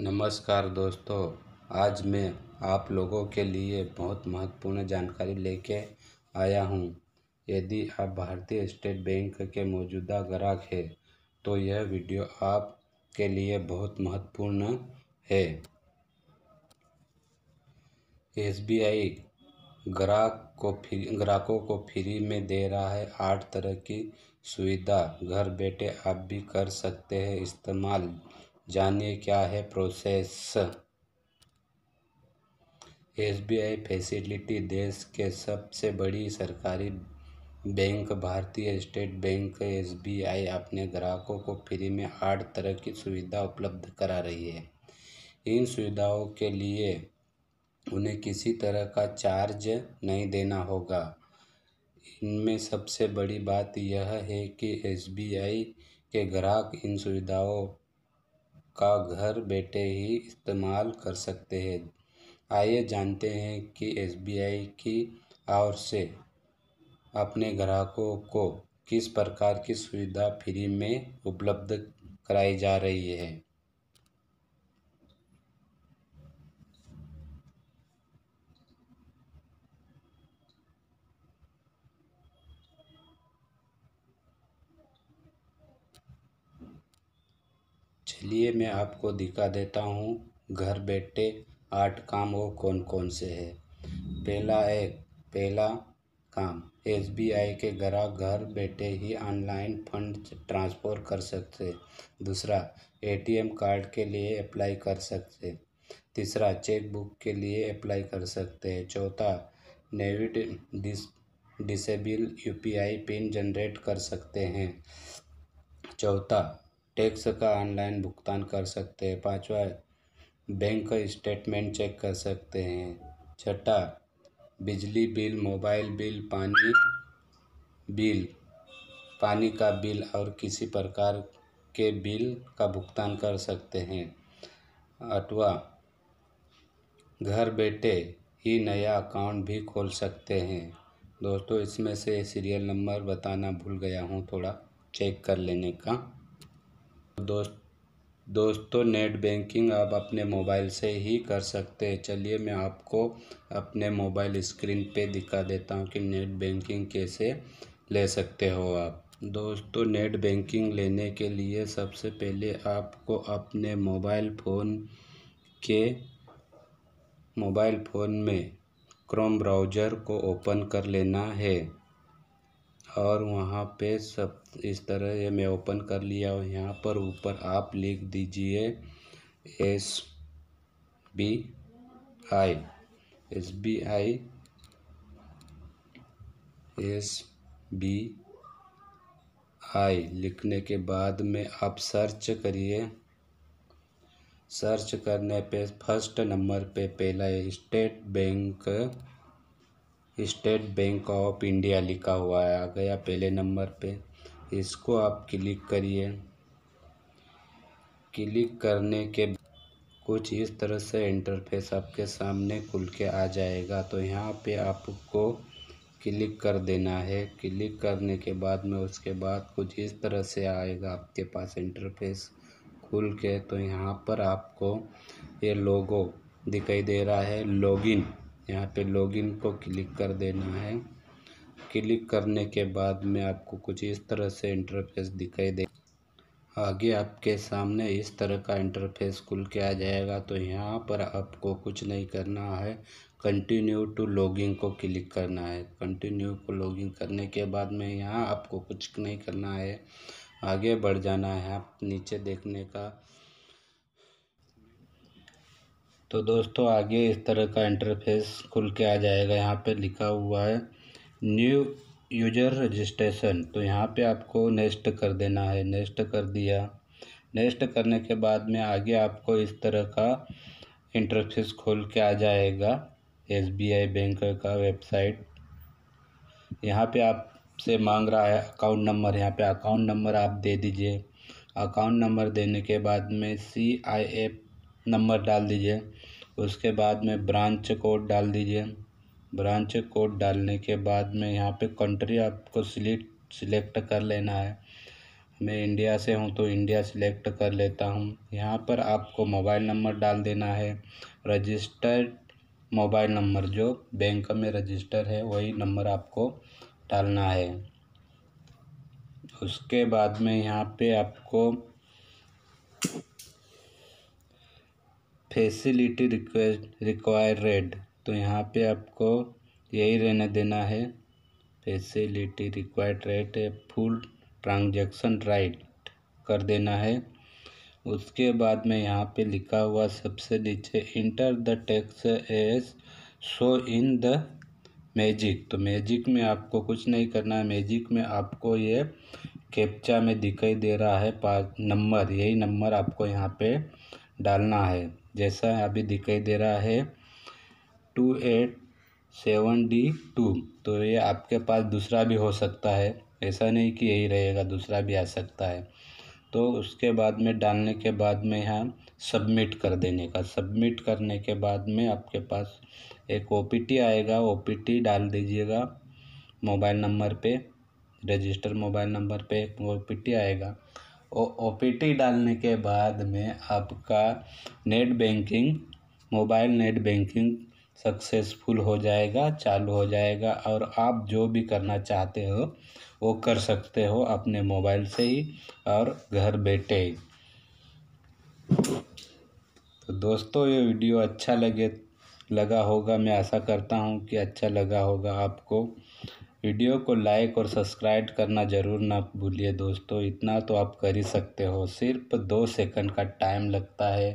नमस्कार दोस्तों आज मैं आप लोगों के लिए बहुत महत्वपूर्ण जानकारी लेके आया हूँ यदि आप भारतीय स्टेट बैंक के मौजूदा ग्राहक हैं तो यह वीडियो आप के लिए बहुत महत्वपूर्ण है एस बी आई ग्राहक को फ्री ग्राहकों को फ्री में दे रहा है आठ तरह की सुविधा घर बैठे आप भी कर सकते हैं इस्तेमाल जानिए क्या है प्रोसेस एसबीआई फैसिलिटी देश के सबसे बड़ी सरकारी बैंक भारतीय स्टेट बैंक एसबीआई अपने ग्राहकों को फ्री में आठ तरह की सुविधा उपलब्ध करा रही है इन सुविधाओं के लिए उन्हें किसी तरह का चार्ज नहीं देना होगा इनमें सबसे बड़ी बात यह है कि एसबीआई के ग्राहक इन सुविधाओं का घर बैठे ही इस्तेमाल कर सकते हैं आइए जानते हैं कि एस.बी.आई की ओर से अपने ग्राहकों को किस प्रकार की सुविधा फ्री में उपलब्ध कराई जा रही है इसलिए मैं आपको दिखा देता हूँ घर बैठे आठ काम वो कौन कौन से है पहला है पहला काम एस बी आई के ग्राहक घर बैठे ही ऑनलाइन फंड ट्रांसफ़र कर सकते दूसरा ए टी एम कार्ड के लिए अप्लाई कर सकते तीसरा चेक बुक के लिए अप्लाई कर सकते हैं चौथा नेविट dis disable U P I PIN generate कर सकते हैं चौथा टैक्स का ऑनलाइन भुगतान कर सकते हैं पाँचवा बैंक स्टेटमेंट चेक कर सकते हैं छठा बिजली बिल मोबाइल बिल पानी बिल पानी का बिल और किसी प्रकार के बिल का भुगतान कर सकते हैं आठवा घर बैठे ही नया अकाउंट भी खोल सकते हैं दोस्तों इसमें से सीरियल नंबर बताना भूल गया हूँ थोड़ा चेक कर लेने का दोस्त दोस्तों नेट बैंकिंग आप अपने मोबाइल से ही कर सकते हैं चलिए मैं आपको अपने मोबाइल स्क्रीन पे दिखा देता हूँ कि नेट बैंकिंग कैसे ले सकते हो आप दोस्तों नेट बैंकिंग लेने के लिए सबसे पहले आपको अपने मोबाइल फ़ोन के मोबाइल फ़ोन में क्रोम ब्राउज़र को ओपन कर लेना है और वहाँ पे सब इस तरह ये मैं ओपन कर लिया और यहाँ पर ऊपर आप लिख दीजिए S B I S B I S B I लिखने के बाद में आप सर्च करिए सर्च करने पे फर्स्ट नंबर पे पहला State Bank State Bank of India लिखा हुआ है आ गया पहले नंबर पे इसको आप क्लिक करिए क्लिक करने के कुछ इस तरह से इंटरफेस आपके सामने खुल के आ जाएगा तो यहाँ पे आपको क्लिक कर देना है क्लिक करने के बाद में उसके बाद कुछ इस तरह से आएगा आपके पास इंटरफेस खुल के तो यहाँ पर आपको ये लोगो दिखाई दे रहा है लॉगिन यहाँ पे लॉगिन को क्लिक कर देना है क्लिक करने के बाद में आपको कुछ इस तरह से इंटरफेस दिखाई दे आगे आपके सामने इस तरह का इंटरफेस खुल के आ जाएगा तो यहाँ पर आपको कुछ नहीं करना है कंटिन्यू टू लॉगिंग को क्लिक करना है कंटिन्यू को लॉगिंग करने के बाद में यहाँ आपको कुछ नहीं करना है आगे बढ़ जाना है आप नीचे देखने का तो दोस्तों आगे इस तरह का इंटरफेस खुल के आ जाएगा यहाँ पे लिखा हुआ है न्यू यूजर रजिस्ट्रेशन तो यहाँ पे आपको नेक्स्ट कर देना है नेक्स्ट कर दिया नेक्स्ट करने के बाद में आगे आपको इस तरह का इंटरफेस खोल के आ जाएगा एस बी आई बैंक का वेबसाइट यहाँ पे आपसे मांग रहा है अकाउंट नंबर यहाँ पे अकाउंट नंबर आप दे दीजिए अकाउंट नंबर देने के बाद में सी आई एफ नंबर डाल दीजिए उसके बाद में ब्रांच कोड डाल दीजिए ब्रांच कोड डालने के बाद में यहाँ पे कंट्री आपको सिलेक्ट सिलेक्ट कर लेना है मैं इंडिया से हूँ तो इंडिया सिलेक्ट कर लेता हूँ यहाँ पर आपको मोबाइल नंबर डाल देना है रजिस्टर्ड मोबाइल नंबर जो बैंक में रजिस्टर है वही नंबर आपको डालना है उसके बाद में यहाँ पे आपको फैसिलिटी रिक्वेस्ट रिक्वायरेड तो यहाँ पे आपको यही रहने देना है फैसिलिटी रिक्वायर्ड रेट है फुल ट्रांजैक्शन राइट कर देना है उसके बाद में यहाँ पे लिखा हुआ सबसे नीचे enter the text as show in the magic तो मैजिक में आपको कुछ नहीं करना है मैजिक में आपको ये कैप्चा में दिखाई दे रहा है पाँच नंबर यही नंबर आपको यहाँ पे डालना है जैसा अभी दिखाई दे रहा है two eight seven D two तो ये आपके पास दूसरा भी हो सकता है ऐसा नहीं कि यही रहेगा दूसरा भी आ सकता है तो उसके बाद में डालने के बाद में यहाँ सबमिट कर देने का सबमिट करने के बाद में आपके पास एक ओ आएगा ओ डाल दीजिएगा मोबाइल नंबर पे रजिस्टर मोबाइल नंबर पे एक ओ आएगा ओ पी डालने के बाद में आपका net banking mobile net banking successful हो जाएगा चालू हो जाएगा और आप जो भी करना चाहते हो वो कर सकते हो अपने मोबाइल से ही और घर बैठे तो दोस्तों ये वीडियो अच्छा लगे लगा होगा मैं आशा करता हूँ कि अच्छा लगा होगा आपको वीडियो को लाइक और सब्सक्राइब करना ज़रूर ना भूलिए दोस्तों इतना तो आप कर ही सकते हो सिर्फ दो सेकंड का टाइम लगता है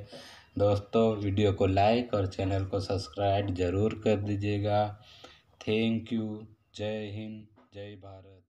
दोस्तों वीडियो को लाइक और चैनल को सब्सक्राइब ज़रूर कर दीजिएगा थैंक यू जय हिंद जय भारत